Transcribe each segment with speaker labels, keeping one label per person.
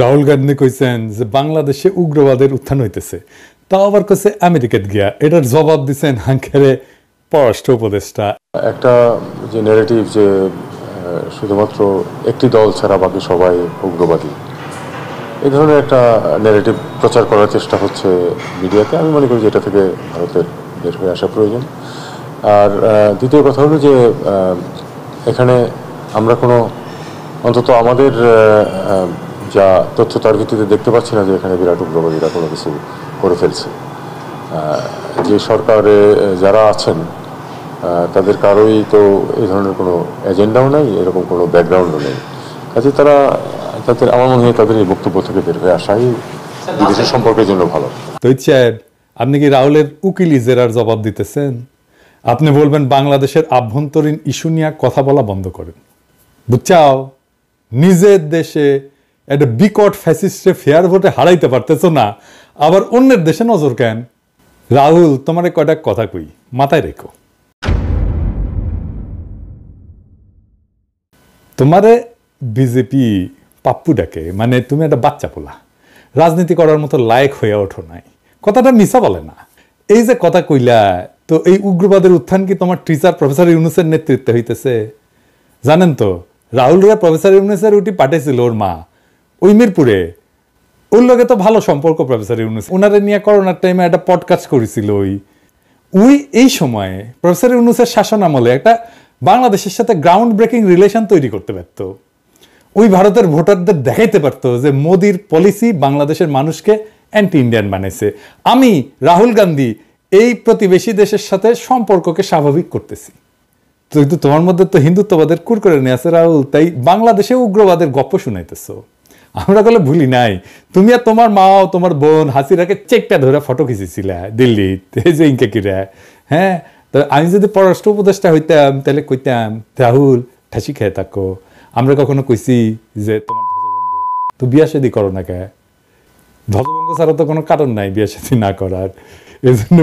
Speaker 1: রাহুল গান্ধী কইছেন যে বাংলাদেশে উগ্রবাদের উত্থান হইতেছে তাও আবার কইছে আমেরিকাত গিয়া এটার জবাব দিছেন হাঙ্কারে পররাষ্ট্র উপদেষ্টা একটা যে নেগেটিভ যে শুধুমাত্র একটি দল ছাড়া বাকি সবাই উগ্রবাদী এই ধরনের একটা নেগেটিভ প্রচার করার চেষ্টা হচ্ছে মিডিয়াতে আমি মনে করি যে এটা থেকে ভারতের বের হয়ে আসা প্রয়োজন আর দ্বিতীয় কথা হলো যে এখানে আমরা কোনো অন্তত আমাদের যা তথ্য তার ভিত্তিতে দেখতে পাচ্ছি না যে এখানে বিরাট বিরাট কোনো কিছু করে ফেলছে যে সরকারে যারা আছেন তাদের কারোই তো এই ধরনের কোনো এজেন্ডাও নেই এরকম কোনো ব্যাকগ্রাউন্ডও নেই কাজে তারা তাদের আমার মনে হয় তাদের এই বক্তব্য থেকে বের হয়ে আসাই বিদেশের সম্পর্কের জন্য ভালো তৈত সাহেব আপনি কি রাহুলের উকিলি জেরার জবাব দিতেছেন আপনি বলবেন বাংলাদেশের আভ্যন্তরীণ ইস্যু নিয়ে কথা বলা বন্ধ করেন বুঝছাও নিজের দেশে একটা বিকট ফ্যাসিস্টে ফেয়ার ভোটে হারাইতে পারতেছ না আবার অন্যের দেশে নজর কেন রাহুল তোমার কয়টা কথা কই মাথায় রেখো তোমারে বিজেপি পাপ্পু ডাকে মানে তুমি একটা বাচ্চা পোলা রাজনীতি করার মতো লায়ক হয়ে ওঠো নাই কথাটা মিশা বলে না এই যে কথা কইলা তো এই উগ্রবাদের উত্থান কি তোমার টিচার প্রফেসর ইউনুসের নেতৃত্বে হইতেছে জানেন তো রাহুল রাহুলরা প্রফেসর ইউনুসের উটি পাঠিয়েছিল ওর মা ওই মিরপুরে ওর লগে তো ভালো সম্পর্ক প্রফেসর ইউনুস ওনারে নিয়ে করোনার টাইমে একটা পডকাস্ট করেছিল ওই ওই এই সময়ে প্রফেসর ইউনুসের শাসন আমলে একটা বাংলাদেশের সাথে গ্রাউন্ড ব্রেকিং রিলেশন তৈরি করতে পারত ওই ভারতের ভোটারদের দেখাইতে পারতো যে মোদির পলিসি বাংলাদেশের মানুষকে অ্যান্টি ইন্ডিয়ান বানাইছে আমি রাহুল গান্ধী এই প্রতিবেশী দেশের সাথে সম্পর্ককে স্বাভাবিক করতেছি কিন্তু তোমার মধ্যে তো হিন্দুত্ববাদের কুর করে নিয়ে আছে রাহুল তাই বাংলাদেশে উগ্রবাদের গপ্প শুনাইতেছো আমরা গেলে ভুলি নাই তুমি আর তোমার মাও তোমার বোন হাসিরাকে চেকটা ধরে ফটো খিচেছিলে দিল্লি যে কিরা হ্যাঁ তো আমি যদি পররাষ্ট্র উপদেষ্টা হইতাম তাহলে কইতাম রাহুল ঠাসি খেয়ে থাকো আমরা কখনো কইছি যে তোমার তো বিয়া সাদি করো না কে ধ্বজভঙ্গ ছাড়া তো কোনো কারণ নাই বিয়া সাদি না করার এই জন্য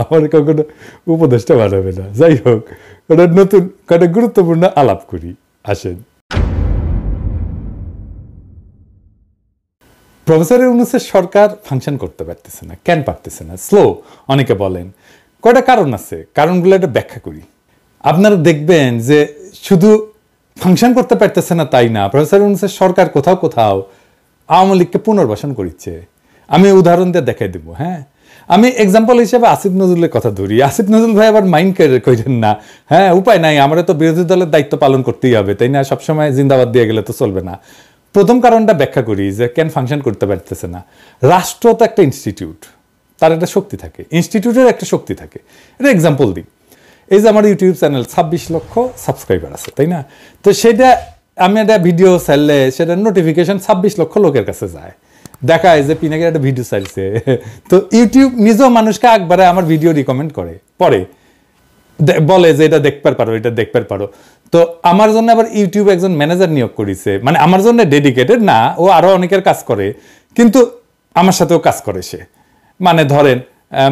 Speaker 1: আমার কখনো উপদেষ্টা বাড়াবে না যাই হোক ওটা নতুন কটা গুরুত্বপূর্ণ আলাপ করি আসেন প্রফেসর ইউনুসের সরকার ফাংশন করতে পারতেছে না কেন পারতেছে না স্লো অনেকে বলেন কয়টা কারণ আছে কারণগুলো একটা ব্যাখ্যা করি আপনারা দেখবেন যে শুধু ফাংশন করতে পারতেছে না তাই না প্রফেসর ইউনুসের সরকার কোথাও কোথাও আওয়ামী লীগকে পুনর্বাসন করিচ্ছে আমি উদাহরণ দিয়ে দেখাই দেব হ্যাঁ আমি এক্সাম্পল হিসেবে আসিফ নজরুলের কথা ধরি আসিফ নজরুল ভাই আবার মাইন্ড কইলেন না হ্যাঁ উপায় নাই আমরা তো বিরোধী দলের দায়িত্ব পালন করতেই হবে তাই না সবসময় জিন্দাবাদ দিয়ে গেলে তো চলবে না প্রথম কারণটা ব্যাখ্যা করি যে কেন ফাংশন করতে পারতেছে না রাষ্ট্র তো একটা ইনস্টিটিউট তার একটা শক্তি থাকে ইনস্টিটিউটের একটা শক্তি থাকে এটা এক্সাম্পল দিই এই যে আমার ইউটিউব চ্যানেল ছাব্বিশ লক্ষ সাবস্ক্রাইবার আছে তাই না তো সেটা আমি একটা ভিডিও চাইলে সেটা নোটিফিকেশন ছাব্বিশ লক্ষ লোকের কাছে যায় দেখায় যে পিনাকের একটা ভিডিও চাইছে তো ইউটিউব নিজেও মানুষকে একবারে আমার ভিডিও রিকমেন্ড করে পরে বলে যে এটা দেখতে পারো এটা দেখতে পারো তো আমার জন্য আবার ইউটিউব একজন ম্যানেজার নিয়োগ করেছে মানে আমার জন্য ডেডিকেটেড না ও আরও অনেকের কাজ করে কিন্তু আমার সাথেও কাজ করে সে মানে ধরেন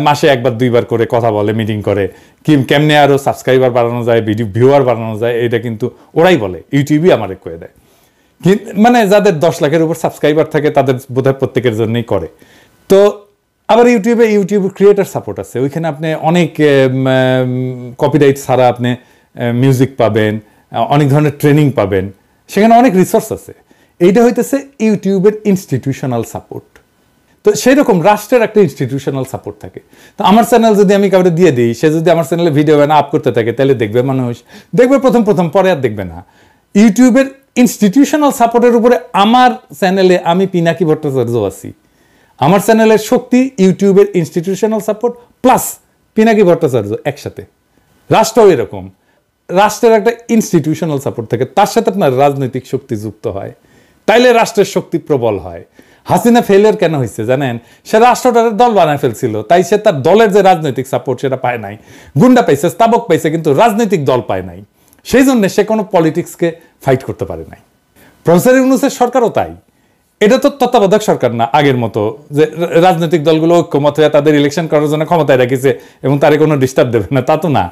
Speaker 1: মাসে একবার দুইবার করে কথা বলে মিটিং করে কি কেমনে আরও সাবস্ক্রাইবার বাড়ানো যায় ভিডিও ভিউয়ার বাড়ানো যায় এটা কিন্তু ওরাই বলে ইউটিউবই আমারে কয়ে দেয় মানে যাদের দশ লাখের উপর সাবস্ক্রাইবার থাকে তাদের বোধহয় প্রত্যেকের জন্যই করে তো আবার ইউটিউবে ইউটিউব ক্রিয়েটার সাপোর্ট আছে ওইখানে আপনি অনেক কপিরাইট ছাড়া আপনি মিউজিক পাবেন অনেক ধরনের ট্রেনিং পাবেন সেখানে অনেক রিসোর্স আছে এইটা হইতেছে ইউটিউবের ইনস্টিটিউশনাল সাপোর্ট তো সেই রকম রাষ্ট্রের একটা ইনস্টিটিউশনাল সাপোর্ট থাকে তো আমার চ্যানেল যদি আমি কাউকে দিয়ে দিই সে যদি আমার চ্যানেলে ভিডিও বানা আপ করতে থাকে তাহলে দেখবে মানুষ দেখবে প্রথম প্রথম পরে আর দেখবে না ইউটিউবের ইনস্টিটিউশনাল সাপোর্টের উপরে আমার চ্যানেলে আমি পিনাকি ভট্টাচার্য আছি আমার চ্যানেলের শক্তি ইউটিউবের institutional support plus Pinaki Bhattacharya একসাথে রাষ্ট্রও এরকম রাষ্ট্রের একটা ইনস্টিটিউশনাল সাপোর্ট থাকে তার সাথে আপনার রাজনৈতিক শক্তি যুক্ত হয় তাইলে রাষ্ট্রের শক্তি প্রবল হয় হাসিনা ফেলিয়ার কেন হয়েছে জানেন সে রাষ্ট্রটার দল বানায় ফেলছিল তাই সে তার দলের যে রাজনৈতিক সাপোর্ট সেটা পায় নাই গুন্ডা পাইছে স্তাবক পাইছে কিন্তু রাজনৈতিক দল পায় নাই সেই জন্য সে কোনো পলিটিক্সকে ফাইট করতে পারে নাই প্রফেসর ইউনুসের সরকারও তাই এটা তো তত্ত্বাবধায়ক সরকার না আগের মতো যে রাজনৈতিক দলগুলো ঐক্যমত হয়ে তাদের ইলেকশন করার জন্য ক্ষমতায় রেখেছে এবং তারে কোনো ডিস্টার্ব দেবে না তা তো না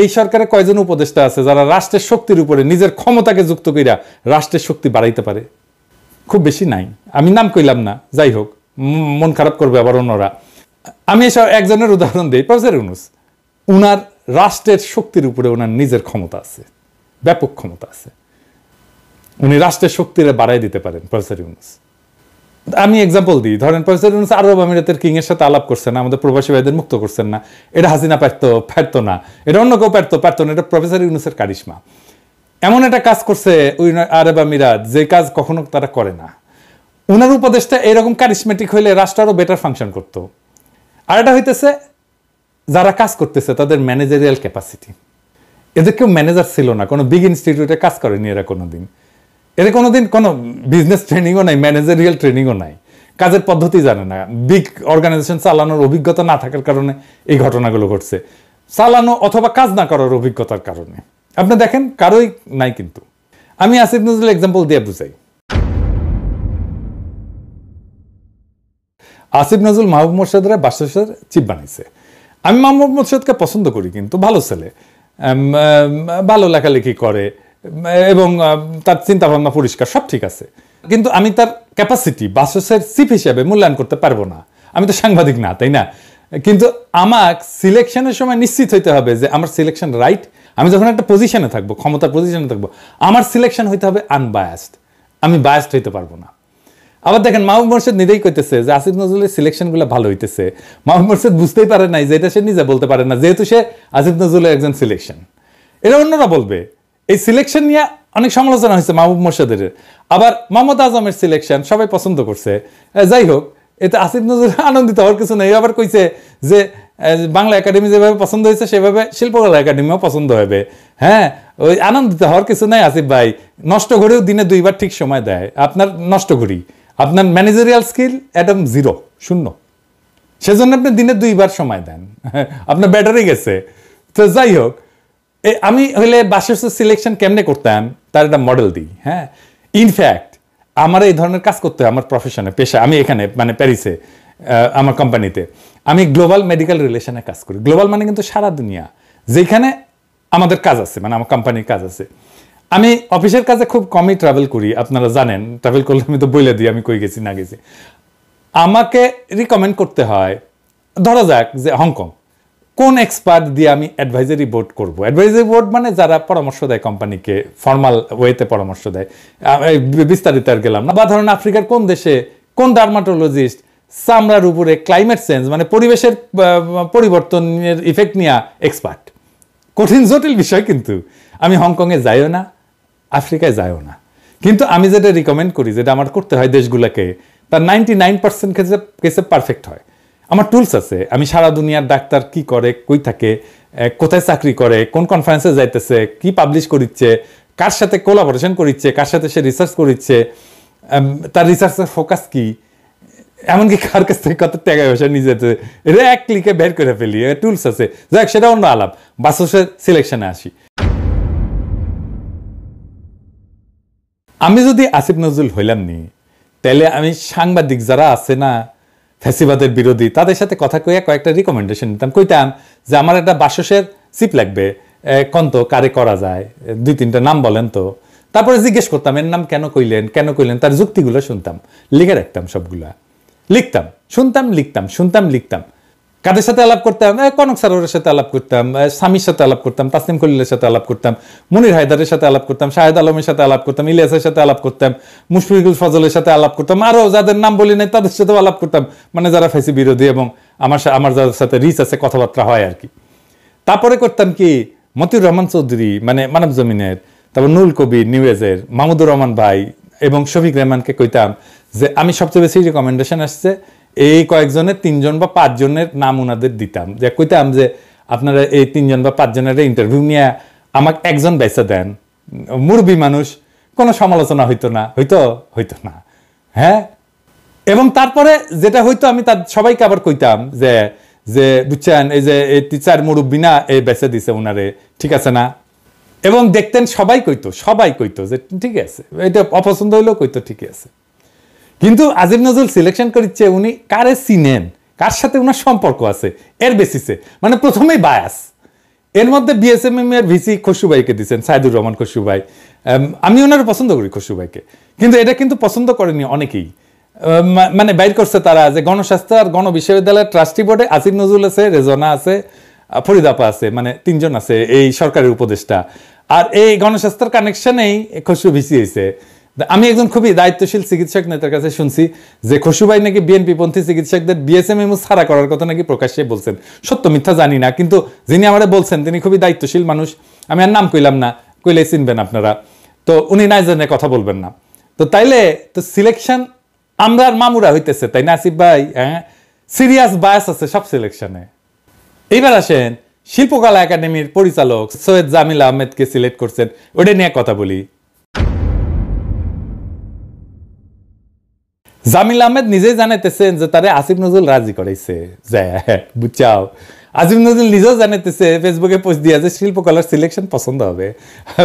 Speaker 1: এই সরকারে কয়জন উপদেষ্টা আছে যারা রাষ্ট্রের শক্তির উপরে নিজের ক্ষমতাকে যুক্ত কইরা রাষ্ট্রের শক্তি বাড়াইতে পারে খুব বেশি নাই আমি নাম কইলাম না যাই হোক মন খারাপ করবে আবার অন্যরা আমি এসব একজনের উদাহরণ দিই প্রফেসর ইউনুস উনার রাষ্ট্রের শক্তির উপরে ওনার নিজের ক্ষমতা আছে ব্যাপক ক্ষমতা আছে উনি রাষ্ট্রের শক্তিরে বাড়াই দিতে পারেন প্রফেসর ইউনুস আমি এক্সাম্পল দিই ধরেন প্রফেসর ইউনুস আরব আমিরাতের কিং এর সাথে আলাপ করছেন আমাদের প্রবাসী ভাইদের মুক্ত করছেন না এটা হাসিনা পারত পারত না এটা অন্য কেউ পারত পারত না এটা প্রফেসর ইউনুসের কারিশমা এমন একটা কাজ করছে আরব আমিরাত যে কাজ কখনো তারা করে না ওনার উপদেশটা এরকম কারিশমেটিক হইলে রাষ্ট্র আরও বেটার ফাংশন করত আর এটা হইতেছে যারা কাজ করতেছে তাদের ম্যানেজারিয়াল ক্যাপাসিটি এদের কেউ ম্যানেজার ছিল না কোনো বিগ ইনস্টিটিউটে কাজ করেনি এরা কোনো দিন এরা কোনো দিন কোনো বিজনেস ট্রেনিংও নাই ম্যানেজারিয়াল ট্রেনিংও নাই কাজের পদ্ধতি জানে না বিগ অর্গানাইজেশন চালানোর অভিজ্ঞতা না থাকার কারণে এই ঘটনাগুলো ঘটছে চালানো অথবা কাজ না করার অভিজ্ঞতার কারণে আপনি দেখেন কারোই নাই কিন্তু আমি আসিফ নজরুল এক্সাম্পল দিয়ে বুঝাই আসিফ নজরুল মাহবুব মোর্শেদরা বাসের চিপ বানাইছে আমি মাহবুব মোর্শেদকে পছন্দ করি কিন্তু ভালো ছেলে ভালো লেখালেখি করে এবং তার চিন্তা ভাবনা পরিষ্কার সব ঠিক আছে কিন্তু আমি তার ক্যাপাসিটি বাসসের চিফ হিসাবে মূল্যায়ন করতে পারবো না আমি তো সাংবাদিক না তাই না কিন্তু আমার সিলেকশনের সময় নিশ্চিত হইতে হবে যে আমার সিলেকশন রাইট আমি যখন একটা পজিশনে থাকবো ক্ষমতার পজিশনে থাকবো আমার সিলেকশন হইতে হবে আনবায়াসড আমি বায়াসড হইতে পারবো না আবার দেখেন মাহবুব মোর্শেদ নিজেই কইতেছে যে আসিফ নজরুলের সিলেকশনগুলো ভালো হইতেছে মাহবুব মোর্শেদ বুঝতেই পারে নাই যে এটা সে নিজে বলতে পারে না যেহেতু সে আসিফ নজরুলের একজন সিলেকশন এটা অন্যরা বলবে এই সিলেকশন নিয়ে অনেক সমালোচনা হয়েছে মাহবুব মোর্শেদের আবার মোহাম্মদ আজমের সিলেকশন সবাই পছন্দ করছে যাই হোক এতে আসিফ নজরুল আনন্দিত হওয়ার কিছু নেই আবার কইছে যে বাংলা একাডেমি যেভাবে পছন্দ হয়েছে সেভাবে শিল্পকলা একাডেমিও পছন্দ হবে হ্যাঁ ওই আনন্দিত হওয়ার কিছু নাই আসিফ ভাই নষ্ট ঘড়িও দিনে দুইবার ঠিক সময় দেয় আপনার নষ্ট ঘড়ি আপনার ম্যানেজারিয়াল স্কিল একদম জিরো শূন্য সেজন্য আপনি দিনে দুইবার সময় দেন আপনার ব্যাটারি গেছে তো যাই হোক আমি হইলে বাসের সিলেকশন কেমনে করতাম তার একটা মডেল দিই হ্যাঁ ইনফ্যাক্ট আমার এই ধরনের কাজ করতে হয় আমার প্রফেশনে পেশা আমি এখানে মানে প্যারিসে আমার কোম্পানিতে আমি গ্লোবাল মেডিকেল রিলেশনে কাজ করি গ্লোবাল মানে কিন্তু সারা দুনিয়া যেখানে আমাদের কাজ আছে মানে আমার কোম্পানির কাজ আছে আমি অফিসের কাজে খুব কমই ট্রাভেল করি আপনারা জানেন ট্রাভেল করলে আমি তো বইলে দিই আমি কই গেছি না গেছি আমাকে রিকমেন্ড করতে হয় ধরা যাক যে হংকং কোন এক্সপার্ট দিয়ে আমি অ্যাডভাইজারি বোর্ড করব অ্যাডভাইজারি বোর্ড মানে যারা পরামর্শ দেয় কোম্পানিকে ফর্মাল ওয়েতে পরামর্শ দেয় বিস্তারিত আর গেলাম না বা ধরুন আফ্রিকার কোন দেশে কোন ডার্মাটোলজিস্ট চামড়ার উপরে ক্লাইমেট চেঞ্জ মানে পরিবেশের পরিবর্তনের ইফেক্ট নিয়ে এক্সপার্ট কঠিন জটিল বিষয় কিন্তু আমি হংকংয়ে যাইও না আফ্রিকায় যাইও না কিন্তু আমি যেটা রিকমেন্ড করি যেটা আমার করতে হয় দেশগুলোকে তার নাইনটি নাইন পার্সেন্ট কেসে কেসে পারফেক্ট হয় আমার টুলস আছে আমি সারা দুনিয়ার ডাক্তার কি করে কই থাকে কোথায় চাকরি করে কোন কনফারেন্সে যাইতেছে কি পাবলিশ করিচ্ছে কার সাথে কোলাবোরেশন করিচ্ছে কার সাথে সে রিসার্চ করিচ্ছে তার রিসার্চের ফোকাস কি এমনকি কার কাছ থেকে কত ত্যাগ ভাষা নিজে এটা এক ক্লিকে বের করে ফেলি টুলস আছে যাই সেটা অন্য আলাপ বাসসের সিলেকশনে আসি আমি যদি আসিফ নজরুল হইলাম নি তাহলে আমি সাংবাদিক যারা আছে না ফ্যাসিবাদের বিরোধী তাদের সাথে কথা কইয়া কয়েকটা রিকমেন্ডেশন নিতাম কইতাম যে আমার একটা বাসসের সিপ লাগবে কন্ত কারে করা যায় দুই তিনটা নাম বলেন তো তারপরে জিজ্ঞেস করতাম এর নাম কেন কইলেন কেন কইলেন তার যুক্তিগুলো শুনতাম লিখে রাখতাম সবগুলা লিখতাম শুনতাম লিখতাম শুনতাম লিখতাম কাদের সাথে আলাপ করতাম কনক সারোরের সাথে আলাপ করতাম স্বামীর সাথে আলাপ করতাম তাসিম খলিলের সাথে আলাপ করতাম মুনির হায়দারের সাথে আলাপ করতাম শাহেদ আলমের সাথে আলাপ করতাম ইলিয়াসের সাথে আলাপ করতাম মুশফিকুল ফজলের সাথে আলাপ করতাম আরও যাদের নাম বলি নাই তাদের সাথেও আলাপ করতাম মানে যারা ফেসি বিরোধী এবং আমার আমার যাদের সাথে রিচ আছে কথাবার্তা হয় আর কি তারপরে করতাম কি মতিউর রহমান চৌধুরী মানে মানব জমিনের তারপর নুল কবির নিউয়েজের মাহমুদুর রহমান ভাই এবং শফিক রহমানকে কইতাম যে আমি সবচেয়ে বেশি রিকমেন্ডেশন আসছে এই কয়েকজনের তিনজন বা পাঁচজনের নাম ওনাদের দিতাম যে কইতাম যে আপনারা এই তিনজন বা পাঁচজনের ইন্টারভিউ নিয়ে আমাকে একজন বেসা দেন মুরবি মানুষ কোনো সমালোচনা হইতো না হইতো হইতো না হ্যাঁ এবং তারপরে যেটা হইতো আমি তার সবাইকে আবার কইতাম যে যে বুঝছেন এই যে এই টিচার মুরব্বি না এই বেসে দিছে ওনারে ঠিক আছে না এবং দেখতেন সবাই কইতো সবাই কইতো যে ঠিক আছে এটা অপছন্দ হইলেও কইতো ঠিকই আছে কিন্তু আজিব নজরুল সিলেকশন করছে উনি কারে সিনেন কার সাথে উনার সম্পর্ক আছে এর বেসিসে মানে প্রথমেই বায়াস এর মধ্যে বিএসএমএম এর ভিসি খসুভাইকে দিচ্ছেন সাইদুর রহমান খসুভাই আমি ওনার পছন্দ করি খসুভাইকে কিন্তু এটা কিন্তু পছন্দ করেনি অনেকেই মানে বাইর করছে তারা যে গণস্বাস্থ্য আর গণ বিশ্ববিদ্যালয়ের ট্রাস্টি বোর্ডে আসিফ নজরুল আছে রেজনা আছে ফরিদাপা আছে মানে তিনজন আছে এই সরকারের উপদেষ্টা আর এই গণস্বাস্থ্যের কানেকশনেই খসু ভিসি হয়েছে আমি একজন খুবই দায়িত্বশীল চিকিৎসক নেতার কাছে শুনছি যে খসুভাই নাকি বিএনপিপন্থী চিকিৎসকদের বিএসএম বিএসএমএমও ছাড়া করার কথা নাকি প্রকাশ্যে বলছেন সত্য মিথ্যা জানি না কিন্তু যিনি আমারে বলছেন তিনি খুবই দায়িত্বশীল মানুষ আমি আর নাম কইলাম না কইলে চিনবেন আপনারা তো উনি নাই জানে কথা বলবেন না তো তাইলে তো সিলেকশন আমরা আর মামুরা হইতেছে তাই না আসিফ ভাই হ্যাঁ সিরিয়াস বায়াস আছে সব সিলেকশনে এইবার আসেন শিল্পকলা একাডেমির পরিচালক সৈয়দ জামিল আহমেদকে সিলেক্ট করছেন ওটা নিয়ে কথা বলি জামিল আহমেদ নিজেই জানাইতেছেন যে তারে আসিফ নজরুল রাজি করাইছে যে বুঝাও আসিফ নজরুল নিজেও জানাইতেছে ফেসবুকে পোস্ট দিয়া যে শিল্পকলার সিলেকশন পছন্দ হবে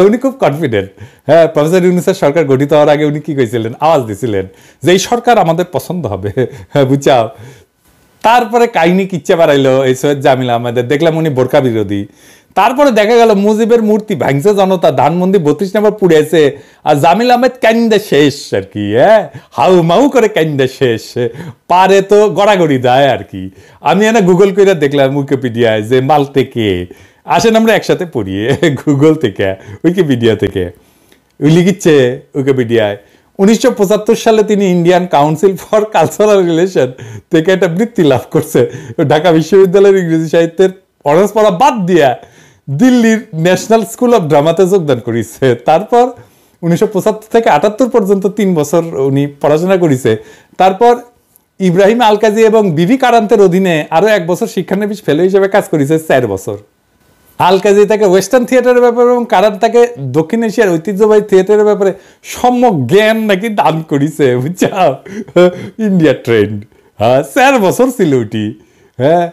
Speaker 1: উনি খুব কনফিডেন্ট হ্যাঁ প্রফেসর ইউনুসের সরকার গঠিত হওয়ার আগে উনি কী কইছিলেন আওয়াজ দিছিলেন যে এই সরকার আমাদের পছন্দ হবে হ্যাঁ বুঝাও তারপরে কাহিনী কিচ্ছা বাড়াইলো এই সৈয়দ জামিল আহমেদের দেখলাম উনি বোরকা বিরোধী তারপরে দেখা গেল মুজিবের মূর্তি ভাঙছে জনতা ধানমন্দির বত্রিশ নম্বর পুড়েছে আর জামিল আহমেদ ক্যান্দে শেষ আর কি হ্যাঁ হাউ মাউ করে ক্যান্দে শেষ পারে তো গড়াগড়ি দেয় আর কি আমি এনে গুগল করে দেখলাম উইকিপিডিয়ায় যে মালতে কে আসেন আমরা একসাথে পড়িয়ে গুগল থেকে উইকিপিডিয়া থেকে ওই লিখিচ্ছে উইকিপিডিয়ায় উনিশশো সালে তিনি Indian council for cultural relation থেকে একটা বৃত্তি লাভ করছে ঢাকা বিশ্ববিদ্যালয়ের ইংরেজি সাহিত্যের অনার্স পড়া বাদ দিয়ে দিল্লির ন্যাশনাল স্কুল অফ ড্রামাতে যোগদান করেছে তারপর উনিশশো থেকে আটাত্তর পর্যন্ত তিন বছর উনি পড়াশোনা করেছে তারপর ইব্রাহিম আলকাজি এবং বিবি কারান্তের অধীনে আরও এক বছর শিক্ষানবিশ ফেলো হিসেবে কাজ করেছে চার বছর আলকাজি তাকে ওয়েস্টার্ন থিয়েটারের ব্যাপারে এবং কারান তাকে দক্ষিণ এশিয়ার ঐতিহ্যবাহী থিয়েটারের ব্যাপারে সম্যক জ্ঞান নাকি দান করেছে বুঝছাও ইন্ডিয়া ট্রেন্ড হ্যাঁ চার বছর ছিল ওটি হ্যাঁ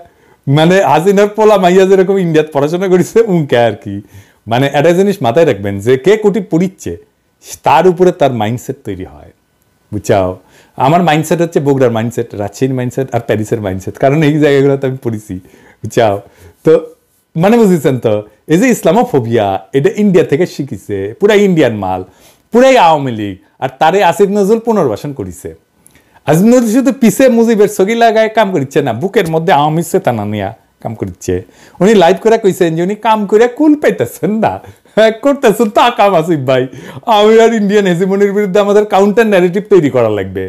Speaker 1: মানে হাসিনার পোলা মাইয়া যেরকম ইন্ডিয়াত পড়াশোনা করেছে উঁকে আর কি মানে একটা জিনিস মাথায় রাখবেন যে কে কোটি পড়িচ্ছে তার উপরে তার মাইন্ডসেট তৈরি হয় বুঝাও আমার মাইন্ডসেট হচ্ছে বগুড়ার মাইন্ডসেট রাজশাহীর মাইন্ডসেট আর প্যারিসের মাইন্ডসেট কারণ এই জায়গাগুলোতে আমি পড়েছি বুঝাও তো মানে বুঝেছেন তো এই যে ইসলামোফোবিয়া এটা ইন্ডিয়া থেকে শিখিছে পুরাই ইন্ডিয়ান মাল পুরাই আওয়ামী লীগ আর তারে আসিফ নজরুল পুনর্বাসন করেছে আজিমুদ্দিন শুধু পিছে মুজিবের ছগি লাগায় কাম করছে না বুকের মধ্যে আওয়ামী চেতানা নিয়া কাম করছে উনি লাইভ করে কইছেন যে উনি কাম করে কুল পাইতেছেন না হ্যাঁ, করতেছেন তা কাম আসিফ ভাই আমি আর ইন্ডিয়ান হেজিমনির বিরুদ্ধে আমাদের কাউন্টার ন্যারেটিভ তৈরি করা লাগবে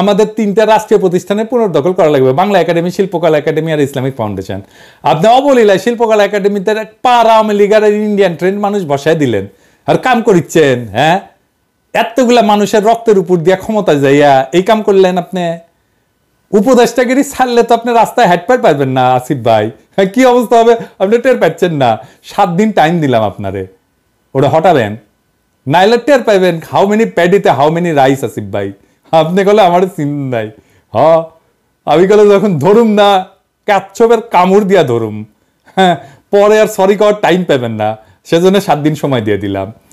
Speaker 1: আমাদের তিনটা রাষ্ট্রীয় প্রতিষ্ঠানে পুনর্দখল করা লাগবে বাংলা একাডেমি শিল্পকলা একাডেমি আর ইসলামিক ফাউন্ডেশন আপনি অবলীলায় শিল্পকলা একাডেমিতে পাড়া আওয়ামী লীগ আর ইন্ডিয়ান ট্রেন্ড মানুষ বসায় দিলেন আর কাম করিচ্ছেন হ্যাঁ এতগুলা মানুষের রক্তের উপর দিয়ে ক্ষমতা যাইয়া এই কাম করলেন আপনি উপদেষ্টাগিরি ছাড়লে তো আপনি রাস্তায় হাঁটপার পারবেন না আসিফ ভাই হ্যাঁ কী অবস্থা হবে আপনি টের পাচ্ছেন না সাত দিন টাইম দিলাম আপনারে ওটা হটাবেন নাইলে টের পাইবেন হাউ মেনি প্যাডিতে হাউ মেনি রাইস আসিফ ভাই আপনি গেলে আমার সিন নাই হ আমি গেলে যখন ধরুম না কাচ্ছপের কামড় দিয়া ধরুম হ্যাঁ পরে আর সরি করার টাইম পাবেন না সেজন্য সাত দিন সময় দিয়ে দিলাম